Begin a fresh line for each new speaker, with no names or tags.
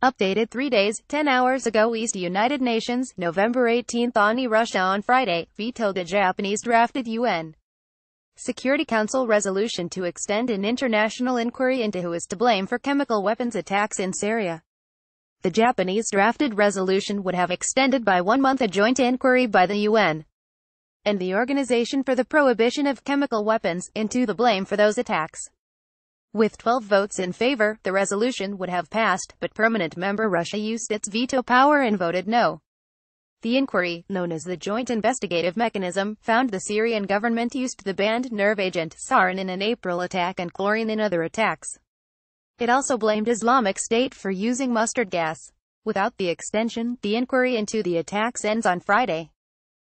Updated three days, 10 hours ago East United Nations, November 18 on russia on Friday, vetoed a Japanese drafted UN Security Council resolution to extend an international inquiry into who is to blame for chemical weapons attacks in Syria. The Japanese drafted resolution would have extended by one month a joint inquiry by the UN and the Organization for the Prohibition of Chemical Weapons into the blame for those attacks. With 12 votes in favor, the resolution would have passed, but permanent member Russia used its veto power and voted no. The inquiry, known as the Joint Investigative Mechanism, found the Syrian government used the banned nerve agent sarin in an April attack and chlorine in other attacks. It also blamed Islamic State for using mustard gas. Without the extension, the inquiry into the attacks ends on Friday.